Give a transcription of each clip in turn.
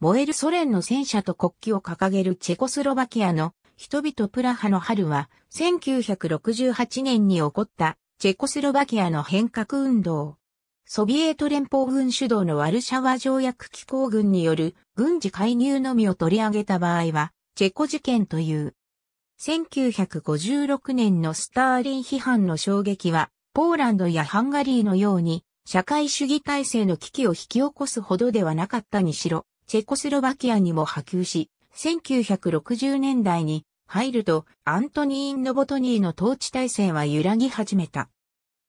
燃えるソ連の戦車と国旗を掲げるチェコスロバキアの人々プラハの春は1968年に起こったチェコスロバキアの変革運動。ソビエト連邦軍主導のワルシャワ条約機構軍による軍事介入のみを取り上げた場合はチェコ事件という。1956年のスターリン批判の衝撃はポーランドやハンガリーのように社会主義体制の危機を引き起こすほどではなかったにしろ、チェコスロバキアにも波及し、1960年代に入るとアントニー・ン・ノボトニーの統治体制は揺らぎ始めた。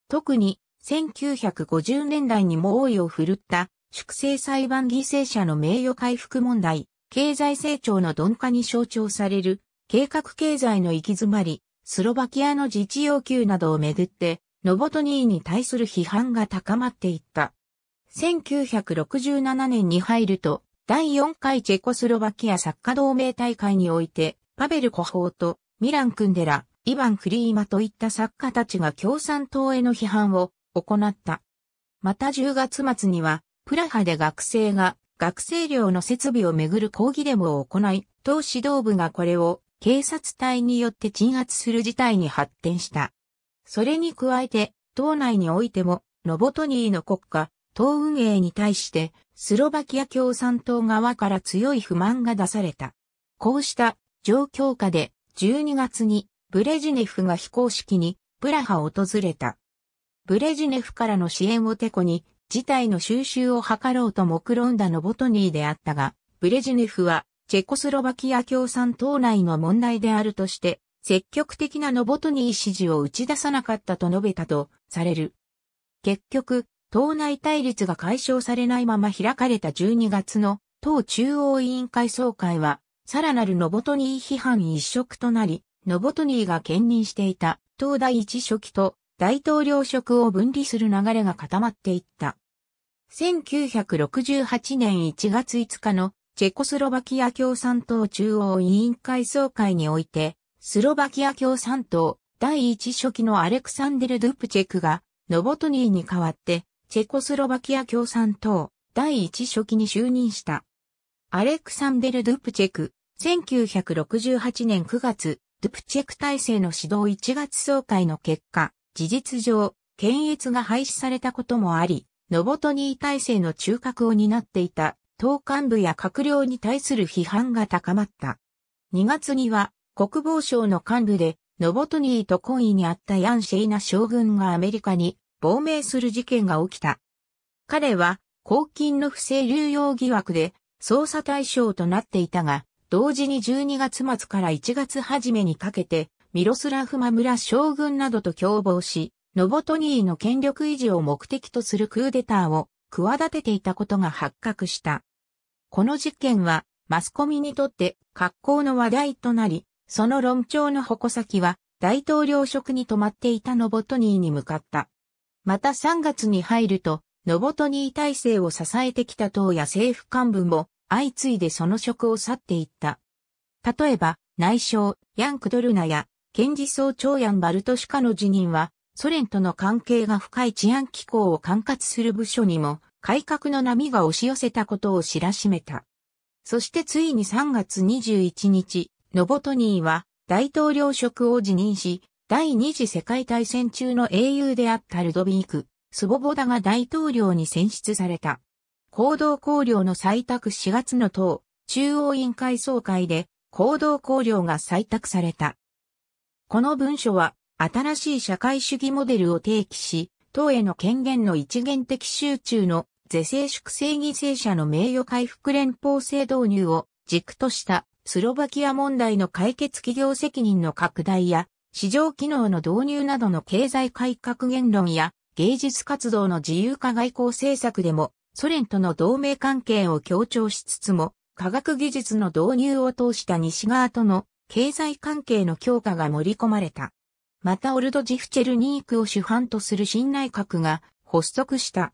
特に1950年代にも多いを振るった粛清裁判犠牲者の名誉回復問題、経済成長の鈍化に象徴される計画経済の行き詰まり、スロバキアの自治要求などをめぐって、ノボトニーに対する批判が高まっていった。1967年に入ると、第4回チェコスロバキア作家同盟大会において、パベル・コホーとミラン・クンデラ、イヴァン・クリーマといった作家たちが共産党への批判を行った。また10月末には、プラハで学生が学生寮の設備をめぐる抗議デモを行い、党指導部がこれを警察隊によって鎮圧する事態に発展した。それに加えて、党内においても、ノボトニーの国家、党運営に対して、スロバキア共産党側から強い不満が出された。こうした状況下で12月にブレジネフが非公式にプラハを訪れた。ブレジネフからの支援をてこに事態の収拾を図ろうと目論んだノボトニーであったが、ブレジネフはチェコスロバキア共産党内の問題であるとして、積極的なノボトニー支持を打ち出さなかったと述べたとされる。結局、党内対立が解消されないまま開かれた12月の党中央委員会総会は、さらなるノボトニー批判一色となり、ノボトニーが兼任していた党第一書記と大統領職を分離する流れが固まっていった。1968年1月5日のチェコスロバキア共産党中央委員会総会において、スロバキア共産党第一書記のアレクサンデル・ドゥプチェクがノボトニーに代わってチェコスロバキア共産党第一書記に就任した。アレクサンデル・ドゥプチェク、1968年9月、ドゥプチェク体制の指導1月総会の結果、事実上、検閲が廃止されたこともあり、ノボトニー体制の中核を担っていた党幹部や閣僚に対する批判が高まった。2月には国防省の幹部でノボトニーと懇意にあったヤン・シェイナ将軍がアメリカに亡命する事件が起きた。彼は、公金の不正流用疑惑で、捜査対象となっていたが、同時に12月末から1月初めにかけて、ミロスラフマ村将軍などと共謀し、ノボトニーの権力維持を目的とするクーデターを企てていたことが発覚した。この事件は、マスコミにとって格好の話題となり、その論調の矛先は、大統領職に泊まっていたノボトニーに向かった。また3月に入ると、ノボトニー体制を支えてきた党や政府幹部も相次いでその職を去っていった。例えば、内相、ヤンクドルナや、検事総長ヤンバルトシカの辞任は、ソ連との関係が深い治安機構を管轄する部署にも、改革の波が押し寄せたことを知らしめた。そしてついに3月21日、ノボトニーは大統領職を辞任し、第二次世界大戦中の英雄であったルドビーク・スボボダが大統領に選出された。行動綱領の採択4月の党、中央委員会総会で行動綱領が採択された。この文書は新しい社会主義モデルを提起し、党への権限の一元的集中の是正粛正犠牲者の名誉回復連邦制導入を軸としたスロバキア問題の解決企業責任の拡大や市場機能の導入などの経済改革言論や芸術活動の自由化外交政策でもソ連との同盟関係を強調しつつも科学技術の導入を通した西側との経済関係の強化が盛り込まれた。またオルドジフチェルニークを主犯とする新内閣が発足した。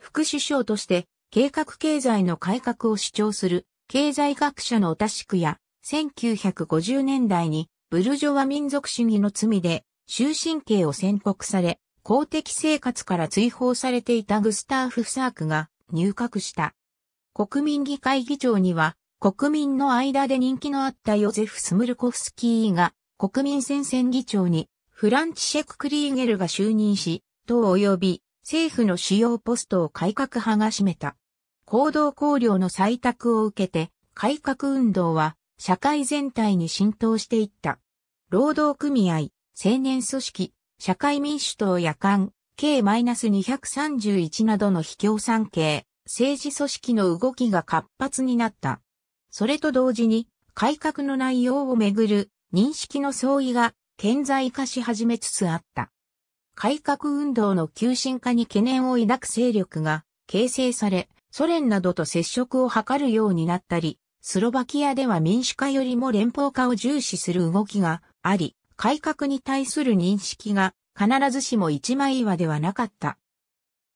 副首相として計画経済の改革を主張する経済学者のオタシクや1950年代にブルジョワ民族主義の罪で終身刑を宣告され、公的生活から追放されていたグスターフ・フサークが入閣した。国民議会議長には、国民の間で人気のあったヨゼフ・スムルコフスキーが国民戦線議長にフランチシェク・クリーゲルが就任し、党及び政府の主要ポストを改革派が占めた。行動綱領の採択を受けて改革運動は社会全体に浸透していった。労働組合、青年組織、社会民主党夜間、K-231 などの非共産系、政治組織の動きが活発になった。それと同時に、改革の内容をめぐる認識の相違が顕在化し始めつつあった。改革運動の急進化に懸念を抱く勢力が形成され、ソ連などと接触を図るようになったり、スロバキアでは民主化よりも連邦化を重視する動きがあり、改革に対する認識が必ずしも一枚岩ではなかった。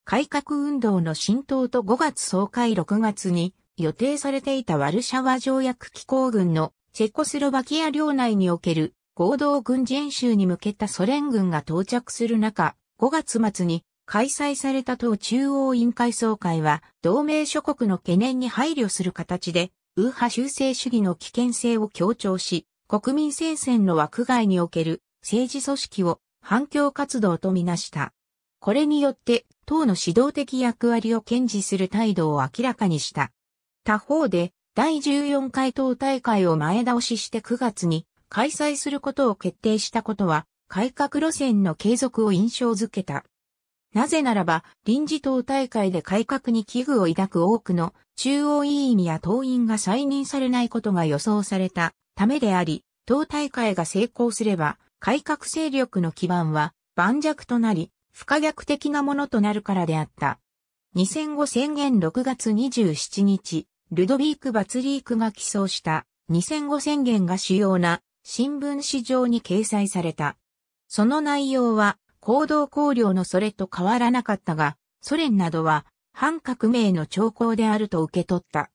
改革運動の浸透と5月総会6月に予定されていたワルシャワ条約機構軍のチェコスロバキア領内における合同軍事演習に向けたソ連軍が到着する中、5月末に開催された党中央委員会総会は同盟諸国の懸念に配慮する形で右派修正主義の危険性を強調し、国民戦線の枠外における政治組織を反共活動とみなした。これによって党の指導的役割を堅持する態度を明らかにした。他方で第14回党大会を前倒しして9月に開催することを決定したことは改革路線の継続を印象づけた。なぜならば、臨時党大会で改革に危惧を抱く多くの中央委員や党員が再任されないことが予想されたためであり、党大会が成功すれば、改革勢力の基盤は盤石となり、不可逆的なものとなるからであった。2005宣言6月27日、ルドビーク・バツリークが起草した2005宣言が主要な新聞史上に掲載された。その内容は行動考慮のそれと変わらなかったが、ソ連などは反革命の兆候であると受け取った。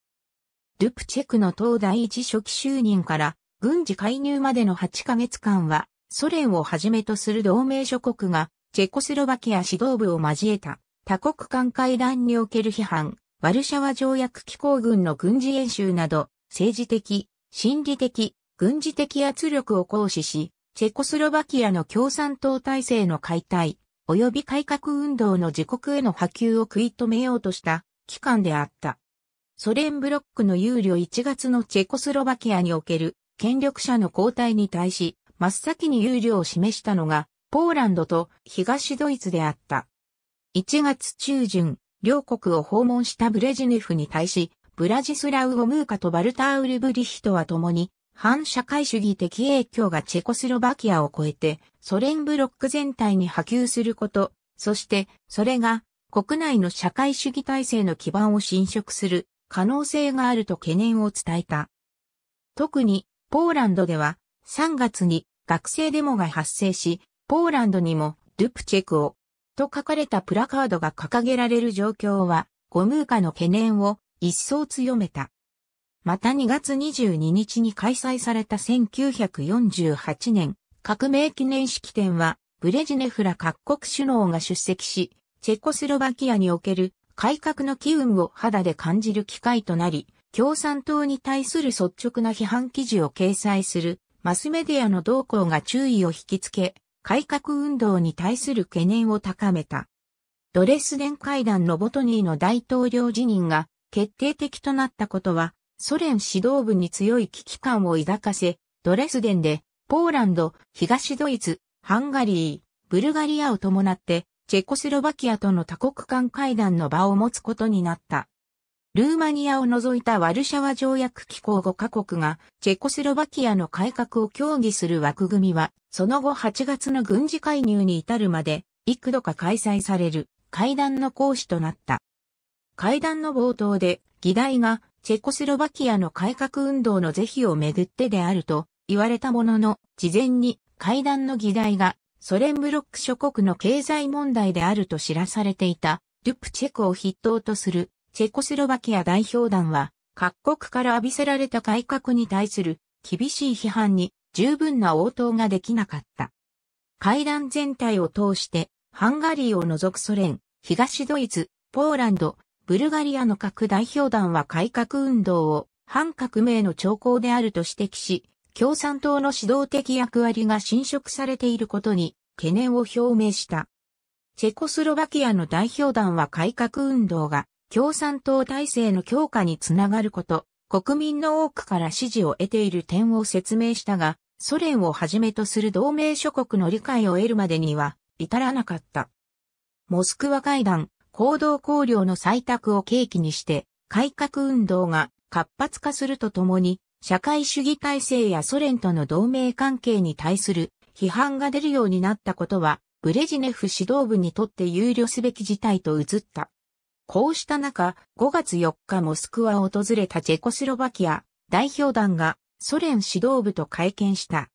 ルプチェクの党第一初期就任から軍事介入までの8ヶ月間は、ソ連をはじめとする同盟諸国が、チェコスロバキア指導部を交えた多国間会談における批判、ワルシャワ条約機構軍の軍事演習など、政治的、心理的、軍事的圧力を行使し、チェコスロバキアの共産党体制の解体、及び改革運動の自国への波及を食い止めようとした機関であった。ソ連ブロックの有料1月のチェコスロバキアにおける権力者の交代に対し、真っ先に有料を示したのが、ポーランドと東ドイツであった。1月中旬、両国を訪問したブレジネフに対し、ブラジスラウ・ゴムーカとバルターウルブリヒトは共に反社会主義的影響がチェコスロバキアを超えてソ連ブロック全体に波及すること、そしてそれが国内の社会主義体制の基盤を侵食する可能性があると懸念を伝えた。特にポーランドでは3月に学生デモが発生し、ポーランドにもルプチェクをと書かれたプラカードが掲げられる状況は、ゴムーカの懸念を一層強めた。また2月22日に開催された1948年革命記念式典はブレジネフら各国首脳が出席し、チェコスロバキアにおける改革の機運を肌で感じる機会となり、共産党に対する率直な批判記事を掲載するマスメディアの動向が注意を引きつけ、改革運動に対する懸念を高めた。ドレスデン会談のボトニーの大統領辞任が決定的となったことは、ソ連指導部に強い危機感を抱かせ、ドレスデンで、ポーランド、東ドイツ、ハンガリー、ブルガリアを伴って、チェコスロバキアとの多国間会談の場を持つことになった。ルーマニアを除いたワルシャワ条約機構5カ国がチェコスロバキアの改革を協議する枠組みは、その後8月の軍事介入に至るまで幾度か開催される会談の講師となった。会談の冒頭で議題がチェコスロバキアの改革運動の是非をめぐってであると言われたものの、事前に会談の議題がソ連ブロック諸国の経済問題であると知らされていた、ルプチェコを筆頭とするチェコスロバキア代表団は、各国から浴びせられた改革に対する厳しい批判に十分な応答ができなかった。会談全体を通して、ハンガリーを除くソ連、東ドイツ、ポーランド、ブルガリアの各代表団は改革運動を反革命の兆候であると指摘し、共産党の指導的役割が侵食されていることに懸念を表明した。チェコスロバキアの代表団は改革運動が共産党体制の強化につながること、国民の多くから支持を得ている点を説明したが、ソ連をはじめとする同盟諸国の理解を得るまでには至らなかった。モスクワ会談、行動考慮の採択を契機にして、改革運動が活発化するとともに、社会主義体制やソ連との同盟関係に対する批判が出るようになったことは、ブレジネフ指導部にとって憂慮すべき事態と移った。こうした中、5月4日モスクワを訪れたチェコスロバキア代表団がソ連指導部と会見した。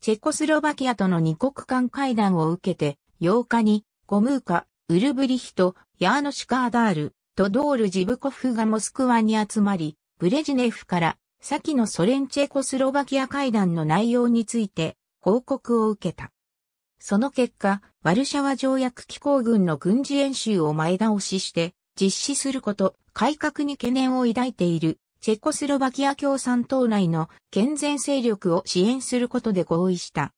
チェコスロバキアとの二国間会談を受けて8日にゴムーカ、ウルブリヒト、ヤーノシカーダール、トドール・ジブコフがモスクワに集まり、ブレジネフから先のソ連チェコスロバキア会談の内容について報告を受けた。その結果、ワルシャワ条約機構軍の軍事演習を前倒しして実施すること、改革に懸念を抱いているチェコスロバキア共産党内の健全勢力を支援することで合意した。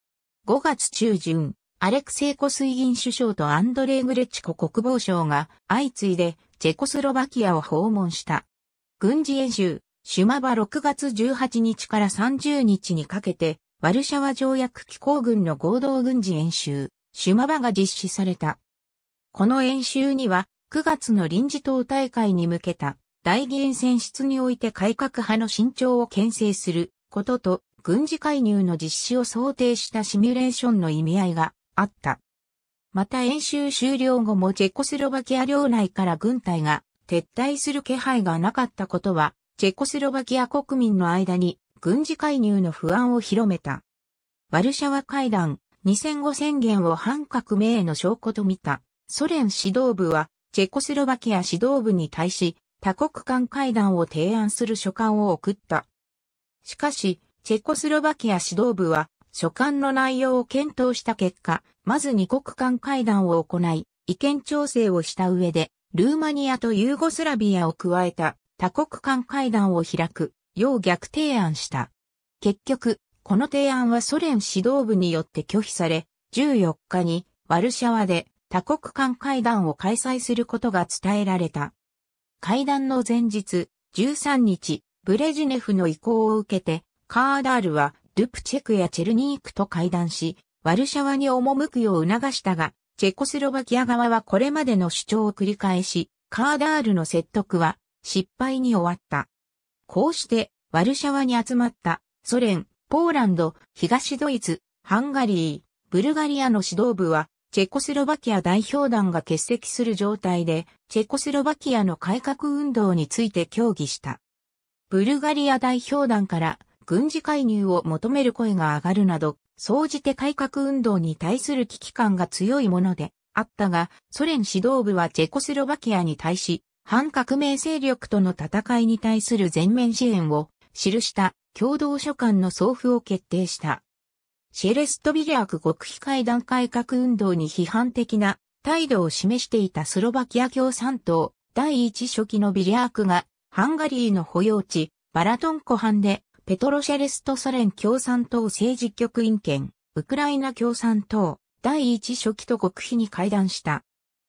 5月中旬、アレクセイコ水銀首相とアンドレイ・グレチコ国防相が相次いでチェコスロバキアを訪問した。軍事演習、シュマバ6月18日から30日にかけて、ワルシャワ条約機構軍の合同軍事演習、シュマバが実施された。この演習には、9月の臨時党大会に向けた、大議員選出において改革派の伸長を牽制することと、軍事介入の実施を想定したシミュレーションの意味合いがあった。また演習終了後もチェコスロバキア領内から軍隊が撤退する気配がなかったことは、チェコスロバキア国民の間に軍事介入の不安を広めた。ワルシャワ会談2005宣言を反革命の証拠と見たソ連指導部はチェコスロバキア指導部に対し多国間会談を提案する書簡を送った。しかし、チェコスロバキア指導部は書簡の内容を検討した結果、まず二国間会談を行い、意見調整をした上で、ルーマニアとユーゴスラビアを加えた多国間会談を開く、よう逆提案した。結局、この提案はソ連指導部によって拒否され、14日にワルシャワで多国間会談を開催することが伝えられた。会談の前日、13日、ブレジネフの意向を受けて、カーダールはルプチェクやチェルニークと会談し、ワルシャワに赴くよう促したが、チェコスロバキア側はこれまでの主張を繰り返し、カーダールの説得は失敗に終わった。こうして、ワルシャワに集まったソ連、ポーランド、東ドイツ、ハンガリー、ブルガリアの指導部は、チェコスロバキア代表団が欠席する状態で、チェコスロバキアの改革運動について協議した。ブルガリア代表団から軍事介入を求める声が上がるなど、総じて改革運動に対する危機感が強いものであったが、ソ連指導部はチェコスロバキアに対し、反革命勢力との戦いに対する全面支援を記した共同書簡の送付を決定した。シェレストビリアーク極秘会談改革運動に批判的な態度を示していたスロバキア共産党第一書記のビリアークがハンガリーの保養地バラトン湖畔でペトロシェレストソ連共産党政治局員権、ウクライナ共産党、第一書記と極秘に会談した。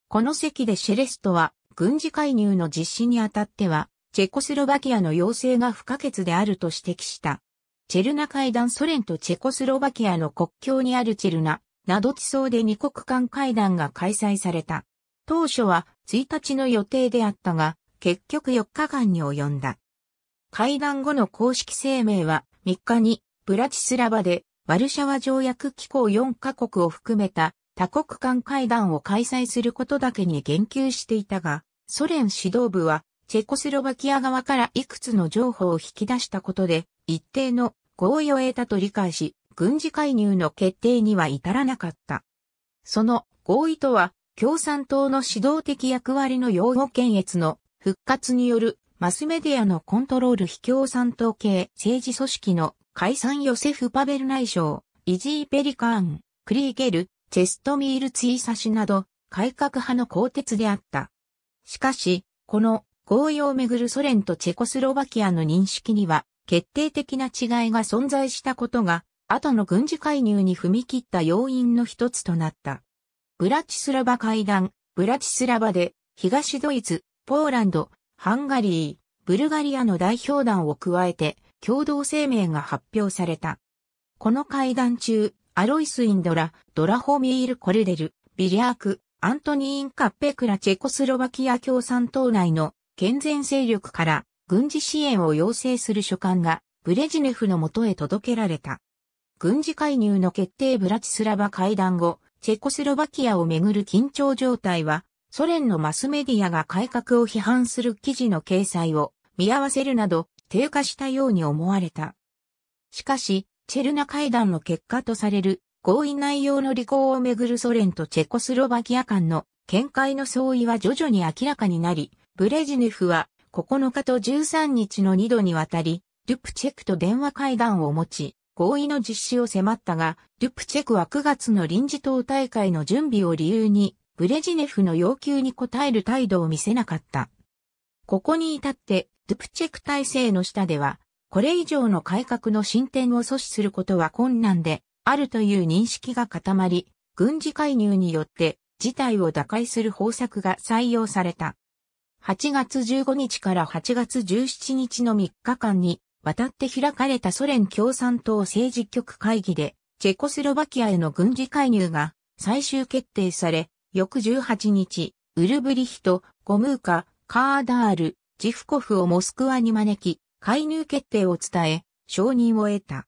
この席でシェレストは、軍事介入の実施にあたっては、チェコスロバキアの要請が不可欠であると指摘した。チェルナ会談ソ連とチェコスロバキアの国境にあるチェルナ、など地層で二国間会談が開催された。当初は1日の予定であったが、結局4日間に及んだ。会談後の公式声明は3日にブラチスラバでワルシャワ条約機構4カ国を含めた多国間会談を開催することだけに言及していたが、ソ連指導部はチェコスロバキア側からいくつの情報を引き出したことで一定の合意を得たと理解し、軍事介入の決定には至らなかった。その合意とは共産党の指導的役割の擁護検閲の復活によるマスメディアのコントロール非共産党系政治組織の解散ヨセフ・パベル内相、イジー・ペリカーン、クリーゲル、チェストミール・ツイサシなど、改革派の鋼鉄であった。しかし、この合意をめぐるソ連とチェコスロバキアの認識には、決定的な違いが存在したことが、後の軍事介入に踏み切った要因の一つとなった。ブラチスラバ会談、ブラチスラバで、東ドイツ、ポーランド、ハンガリー、ブルガリアの代表団を加えて共同声明が発表された。この会談中、アロイス・インドラ、ドラホミール・コルデル、ビリャーク、アントニーン・カッペクラチェコスロバキア共産党内の健全勢力から軍事支援を要請する書簡がブレジネフのもとへ届けられた。軍事介入の決定ブラチスラバ会談後、チェコスロバキアをめぐる緊張状態はソ連のマスメディアが改革を批判する記事の掲載を見合わせるなど低下したように思われた。しかし、チェルナ会談の結果とされる合意内容の履行をめぐるソ連とチェコスロバキア間の見解の相違は徐々に明らかになり、ブレジネフは9日と13日の2度にわたり、ルプチェクと電話会談を持ち、合意の実施を迫ったが、ルプチェクは9月の臨時党大会の準備を理由にブレジネフの要求に応える態度を見せなかった。ここに至って、ドゥプチェク体制の下では、これ以上の改革の進展を阻止することは困難で、あるという認識が固まり、軍事介入によって事態を打開する方策が採用された。8月15日から8月17日の3日間に渡って開かれたソ連共産党政治局会議で、チェコスロバキアへの軍事介入が最終決定され、翌18日、ウルブリヒト、ゴムーカ、カーダール、ジフコフをモスクワに招き、介入決定を伝え、承認を得た。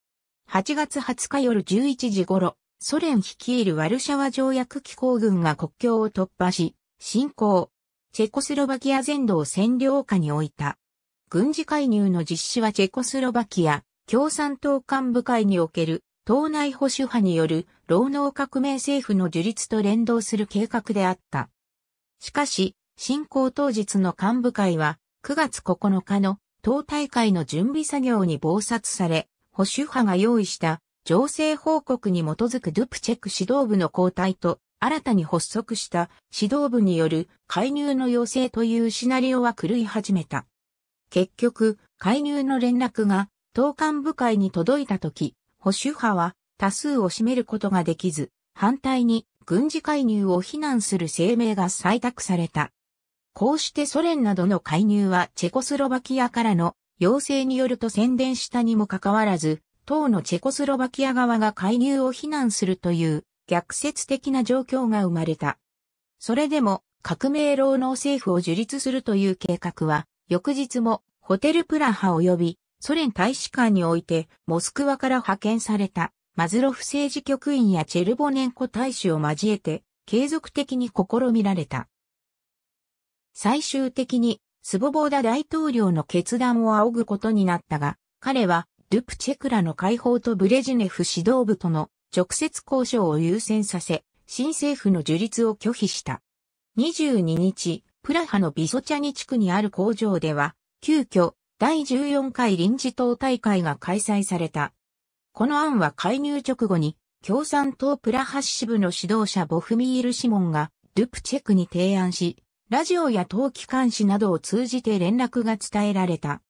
8月20日夜11時頃、ソ連率いるワルシャワ条約機構軍が国境を突破し、侵攻。チェコスロバキア全土を占領下に置いた。軍事介入の実施はチェコスロバキア、共産党幹部会における党内保守派による労農革命政府の樹立と連動する計画であった。しかし、進行当日の幹部会は9月9日の党大会の準備作業に暴殺され、保守派が用意した情勢報告に基づくドゥプチェック指導部の交代と新たに発足した指導部による介入の要請というシナリオは狂い始めた。結局、介入の連絡が党幹部会に届いた時、保守派は多数を占めることができず、反対に軍事介入を非難する声明が採択された。こうしてソ連などの介入はチェコスロバキアからの要請によると宣伝したにもかかわらず、党のチェコスロバキア側が介入を非難するという逆説的な状況が生まれた。それでも革命労働政府を樹立するという計画は、翌日もホテルプラハ及びソ連大使館において、モスクワから派遣された、マズロフ政治局員やチェルボネンコ大使を交えて、継続的に試みられた。最終的に、スボボーダ大統領の決断を仰ぐことになったが、彼は、ルプチェクラの解放とブレジネフ指導部との直接交渉を優先させ、新政府の樹立を拒否した。22日、プラハのビソチャニ地区にある工場では、急遽、第14回臨時党大会が開催された。この案は介入直後に、共産党プラハッシブの指導者ボフミール・シモンが、ルプチェクに提案し、ラジオや党機関紙などを通じて連絡が伝えられた。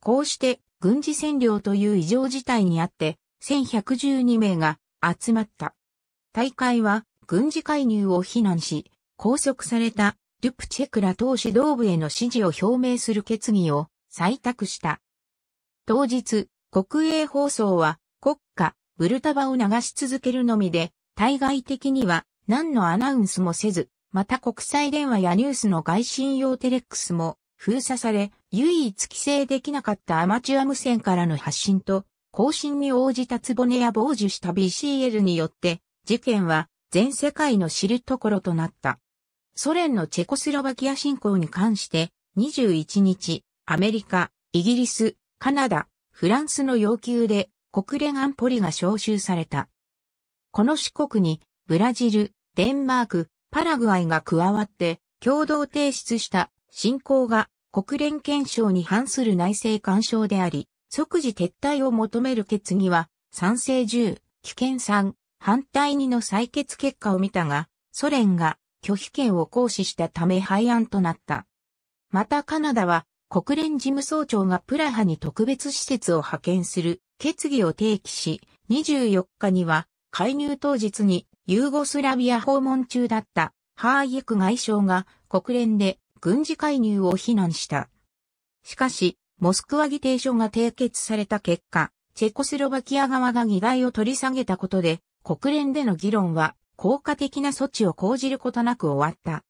こうして、軍事占領という異常事態にあって、1112名が集まった。大会は、軍事介入を非難し、拘束されたルプチェクラ党指導部への支持を表明する決議を採択した。当日、国営放送は国家、ブルタバを流し続けるのみで、対外的には何のアナウンスもせず、また国際電話やニュースの外信用テレックスも封鎖され、唯一規制できなかったアマチュア無線からの発信と、更新に応じたつぼねや傍受した BCL によって、事件は全世界の知るところとなった。ソ連のチェコスロバキア侵攻に関して、21日、アメリカ、イギリス、カナダ、フランスの要求で国連安保理が招集された。この四国にブラジル、デンマーク、パラグアイが加わって共同提出した侵攻が国連憲章に反する内政干渉であり、即時撤退を求める決議は賛成10、危険3、反対2の採決結果を見たが、ソ連が拒否権を行使したため廃案となった。またカナダは国連事務総長がプラハに特別施設を派遣する決議を提起し、24日には介入当日にユーゴスラビア訪問中だったハーイエク外相が国連で軍事介入を非難した。しかし、モスクワ議定書が締結された結果、チェコスロバキア側が議題を取り下げたことで、国連での議論は効果的な措置を講じることなく終わった。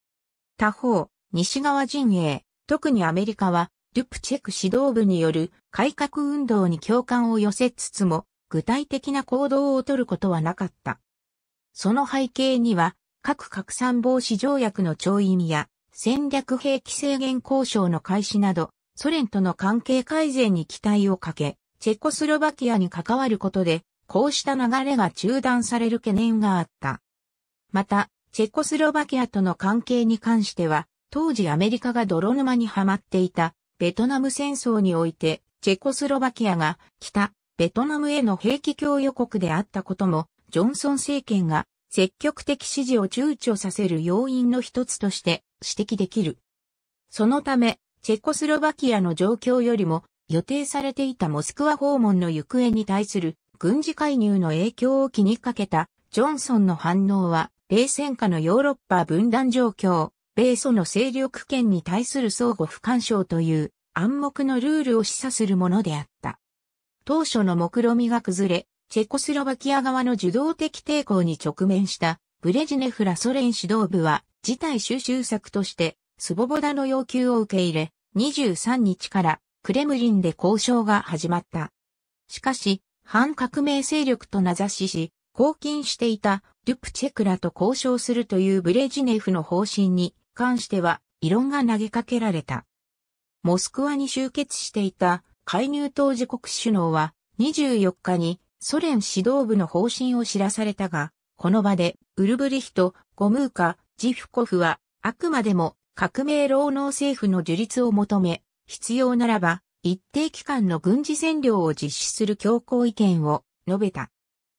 他方、西側陣営、特にアメリカはルプチェク指導部による改革運動に共感を寄せつつも、具体的な行動をとることはなかった。その背景には、核拡散防止条約の調印や、戦略兵器制限交渉の開始など、ソ連との関係改善に期待をかけ、チェコスロバキアに関わることで、こうした流れが中断される懸念があった。また、チェコスロバキアとの関係に関しては、当時アメリカが泥沼にはまっていたベトナム戦争において、チェコスロバキアが北、ベトナムへの兵器供与国であったことも、ジョンソン政権が積極的支持を躊躇させる要因の一つとして指摘できる。そのため、チェコスロバキアの状況よりも予定されていたモスクワ訪問の行方に対する軍事介入の影響を気にかけたジョンソンの反応は冷戦下のヨーロッパ分断状況、米ソの勢力圏に対する相互不干渉という暗黙のルールを示唆するものであった。当初の目論みが崩れ、チェコスロバキア側の受動的抵抗に直面したブレジネフラソ連指導部は事態収集策としてスボボダの要求を受け入れ、23日からクレムリンで交渉が始まった。しかし、反革命勢力と名指しし、抗菌していたデュプチェクラと交渉するというブレジネフの方針に関しては異論が投げかけられた。モスクワに集結していた介入当時国首脳は24日にソ連指導部の方針を知らされたが、この場でウルブリヒト、ゴムーカ、ジフコフはあくまでも革命労農政府の樹立を求め、必要ならば一定期間の軍事占領を実施する強硬意見を述べた。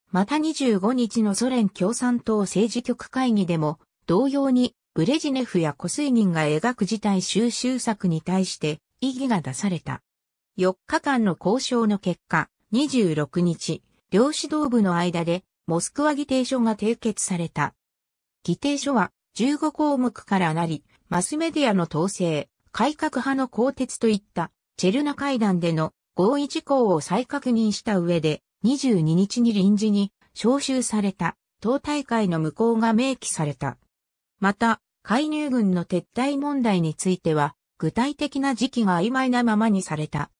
また25日のソ連共産党政治局会議でも同様にブレジネフやイ水銀が描く事態収集策に対して異議が出された。4日間の交渉の結果、26日、両指導部の間でモスクワ議定書が締結された。議定書は15項目からなり、マスメディアの統制、改革派の更迭といったチェルナ会談での合意事項を再確認した上で、22日に臨時に招集された党大会の無効が明記された。また、介入軍の撤退問題については、具体的な時期が曖昧なままにされた。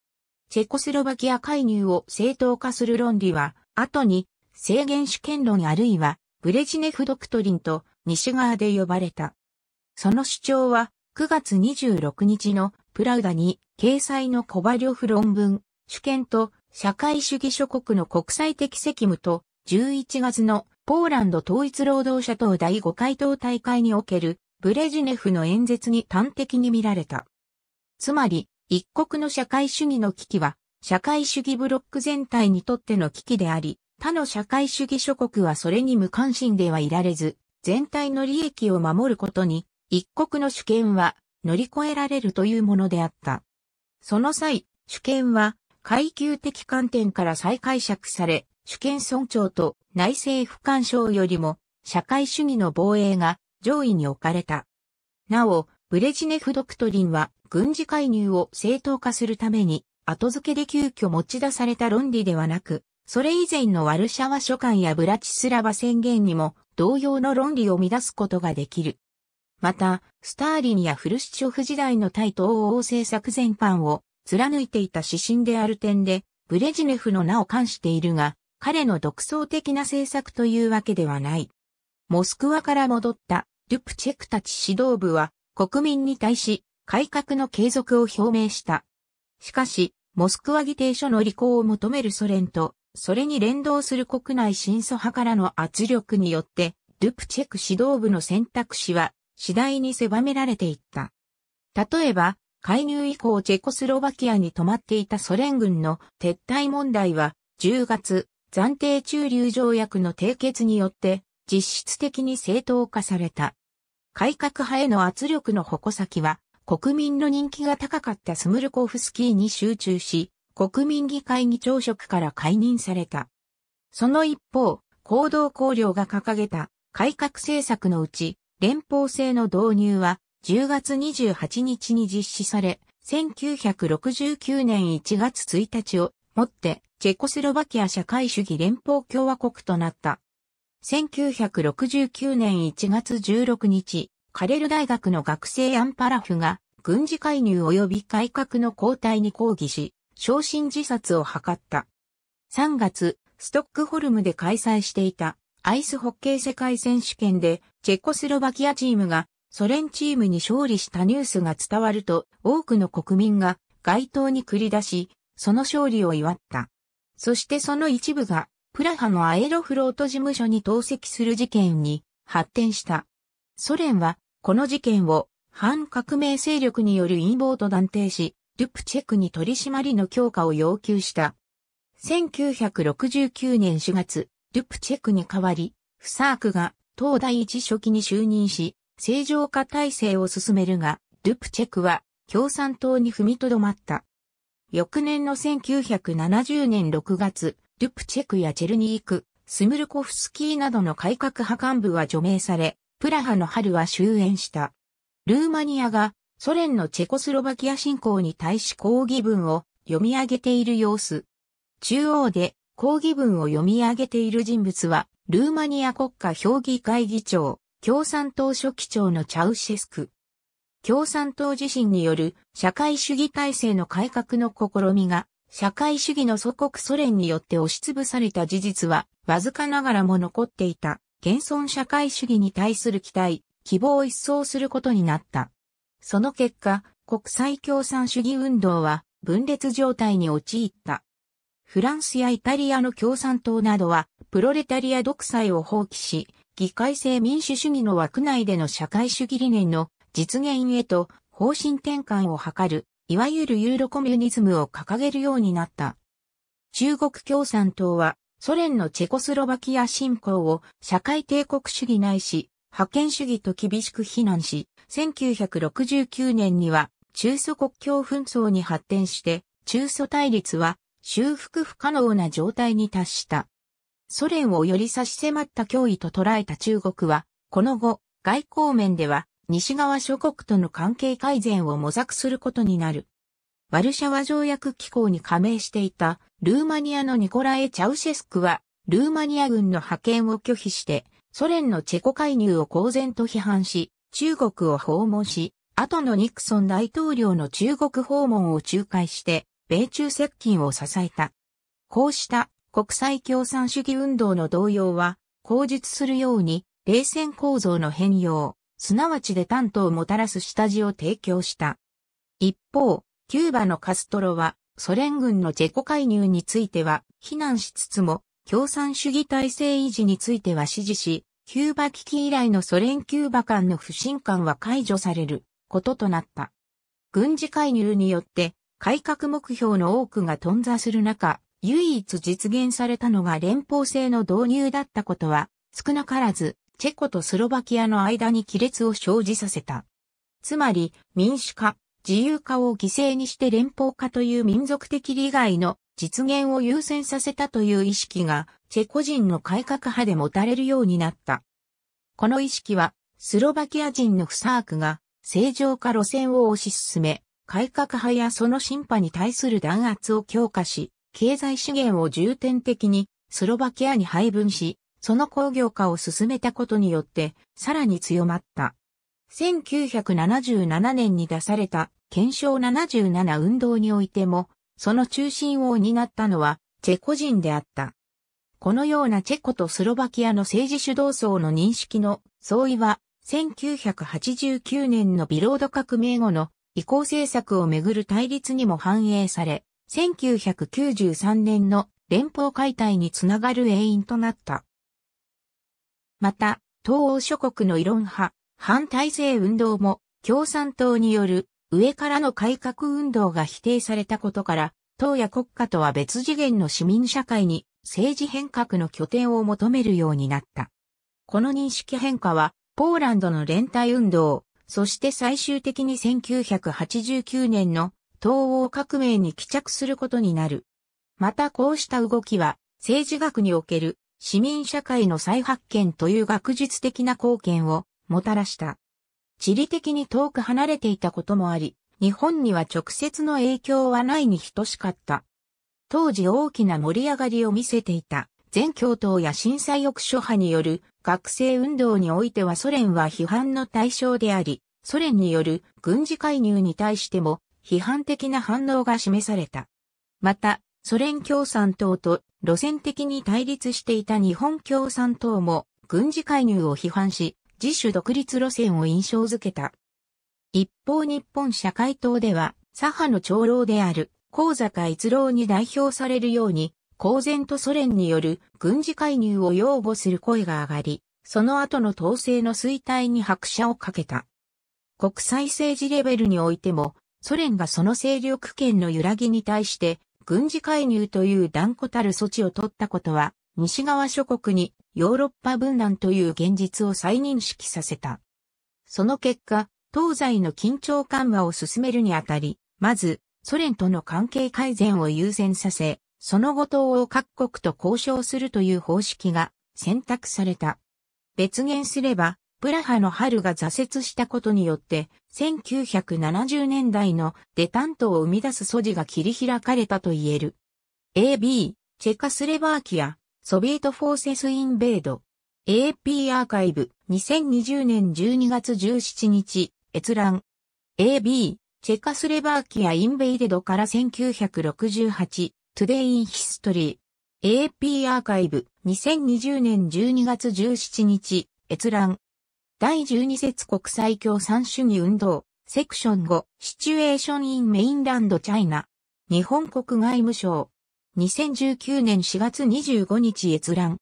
チェコスロバキア介入を正当化する論理は、後に、制限主権論あるいは、ブレジネフ・ドクトリンと西側で呼ばれた。その主張は、9月26日のプラウダに掲載のコバリョフ論文、主権と社会主義諸国の国際的責務と11月のポーランド統一労働者党第5回党大会におけるブレジネフの演説に端的に見られた。つまり、一国の社会主義の危機は、社会主義ブロック全体にとっての危機であり、他の社会主義諸国はそれに無関心ではいられず、全体の利益を守ることに、一国の主権は乗り越えられるというものであった。その際、主権は階級的観点から再解釈され、主権尊重と内政不干渉よりも社会主義の防衛が上位に置かれた。なお、ブレジネフ・ドクトリンは軍事介入を正当化するために後付けで急遽持ち出された論理ではなく、それ以前のワルシャワ書簡やブラチスラバ宣言にも同様の論理を乱すことができる。また、スターリンやフルシチョフ時代の対東欧政策全般を貫いていた指針である点で、ブレジネフの名を冠しているが、彼の独創的な政策というわけではない。モスクワから戻ったゥプチェクたち指導部は国民に対し改革の継続を表明した。しかし、モスクワ議定書の履行を求めるソ連と、それに連動する国内新祖派からの圧力によって、ゥプチェク指導部の選択肢は次第に狭められていった。例えば、介入以降チェコスロバキアに泊まっていたソ連軍の撤退問題は、10月、暫定駐留条約の締結によって実質的に正当化された。改革派への圧力の矛先は、国民の人気が高かったスムルコフスキーに集中し、国民議会議長職から解任された。その一方、行動考領が掲げた改革政策のうち、連邦制の導入は10月28日に実施され、1969年1月1日をもってチェコスロバキア社会主義連邦共和国となった。1969年1月16日、カレル大学の学生アンパラフが軍事介入及び改革の交代に抗議し、昇進自殺を図った。3月、ストックホルムで開催していたアイスホッケー世界選手権でチェコスロバキアチームがソ連チームに勝利したニュースが伝わると多くの国民が街頭に繰り出し、その勝利を祝った。そしてその一部がプラハのアエロフロート事務所に投石する事件に発展した。ソ連は、この事件を反革命勢力による陰謀と断定し、ルプチェクに取り締まりの強化を要求した。1969年4月、ルプチェクに代わり、フサークが東大一初期に就任し、正常化体制を進めるが、ルプチェクは共産党に踏みとどまった。翌年の1970年6月、ルプチェクやチェルニーク、スムルコフスキーなどの改革派幹部は除名され、プラハの春は終焉した。ルーマニアがソ連のチェコスロバキア侵攻に対し抗議文を読み上げている様子。中央で抗議文を読み上げている人物は、ルーマニア国家評議会議長、共産党書記長のチャウシェスク。共産党自身による社会主義体制の改革の試みが社会主義の祖国ソ連によって押しつぶされた事実は、わずかながらも残っていた、現存社会主義に対する期待、希望を一掃することになった。その結果、国際共産主義運動は分裂状態に陥った。フランスやイタリアの共産党などは、プロレタリア独裁を放棄し、議会制民主主義の枠内での社会主義理念の実現へと方針転換を図るいわゆるユーロコミュニズムを掲げるようになった。中国共産党は、ソ連のチェコスロバキア侵攻を社会帝国主義ないし、覇権主義と厳しく非難し、1969年には中ソ国境紛争に発展して、中ソ対立は修復不可能な状態に達した。ソ連をより差し迫った脅威と捉えた中国は、この後、外交面では西側諸国との関係改善を模索することになる。ワルシャワ条約機構に加盟していたルーマニアのニコラエ・チャウシェスクは、ルーマニア軍の派遣を拒否して、ソ連のチェコ介入を公然と批判し、中国を訪問し、後のニクソン大統領の中国訪問を仲介して、米中接近を支えた。こうした国際共産主義運動の動揺は、口述するように、冷戦構造の変容、すなわちで担当をもたらす下地を提供した。一方、キューバのカストロは、ソ連軍のチェコ介入については、非難しつつも、共産主義体制維持については支持し、キューバ危機以来のソ連キューバ間の不信感は解除されることとなった。軍事介入によって改革目標の多くが頓挫する中、唯一実現されたのが連邦制の導入だったことは少なからずチェコとスロバキアの間に亀裂を生じさせた。つまり、民主化、自由化を犠牲にして連邦化という民族的利害の実現を優先させたという意識が、チェコ人の改革派で持たれるようになった。この意識は、スロバキア人のフサークが、正常化路線を推し進め、改革派やその審判に対する弾圧を強化し、経済資源を重点的にスロバキアに配分し、その工業化を進めたことによって、さらに強まった。1977年に出された検証77運動においても、その中心を担ったのはチェコ人であった。このようなチェコとスロバキアの政治主導層の認識の相違は、1989年のビロード革命後の移行政策をめぐる対立にも反映され、1993年の連邦解体につながる原因となった。また、東欧諸国の異論派、反体制運動も共産党による上からの改革運動が否定されたことから、党や国家とは別次元の市民社会に政治変革の拠点を求めるようになった。この認識変化は、ポーランドの連帯運動、そして最終的に1989年の東欧革命に帰着することになる。またこうした動きは、政治学における市民社会の再発見という学術的な貢献をもたらした。地理的に遠く離れていたこともあり、日本には直接の影響はないに等しかった。当時大きな盛り上がりを見せていた全教頭や震災抑止派による学生運動においてはソ連は批判の対象であり、ソ連による軍事介入に対しても批判的な反応が示された。また、ソ連共産党と路線的に対立していた日本共産党も軍事介入を批判し、自主独立路線を印象づけた。一方日本社会党では、左派の長老である、高坂一郎に代表されるように、公然とソ連による軍事介入を擁護する声が上がり、その後の統制の衰退に拍車をかけた。国際政治レベルにおいても、ソ連がその勢力圏の揺らぎに対して軍事介入という断固たる措置を取ったことは、西側諸国にヨーロッパ分断という現実を再認識させた。その結果、東西の緊張緩和を進めるにあたり、まず、ソ連との関係改善を優先させ、その後東欧各国と交渉するという方式が選択された。別言すれば、プラハの春が挫折したことによって、1970年代のデタントを生み出す素地が切り開かれたと言える。AB、チェカスレバーキア、ソビエトフォーセスインベード。AP アーカイブ、2020年12月17日、閲覧。AB、チェカスレバーキアインベイデドから1968、トゥデインヒストリー。AP アーカイブ、2020年12月17日、閲覧。第12節国際共産主義運動、セクション5、シチュエーションインメインランドチャイナ。日本国外務省。2019年4月25日閲覧。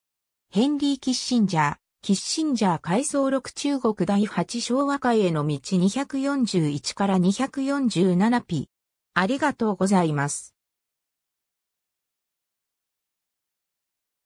ヘンリー・キッシンジャー、キッシンジャー回想録中国第8昭和会への道241から 247p。ありがとうございます。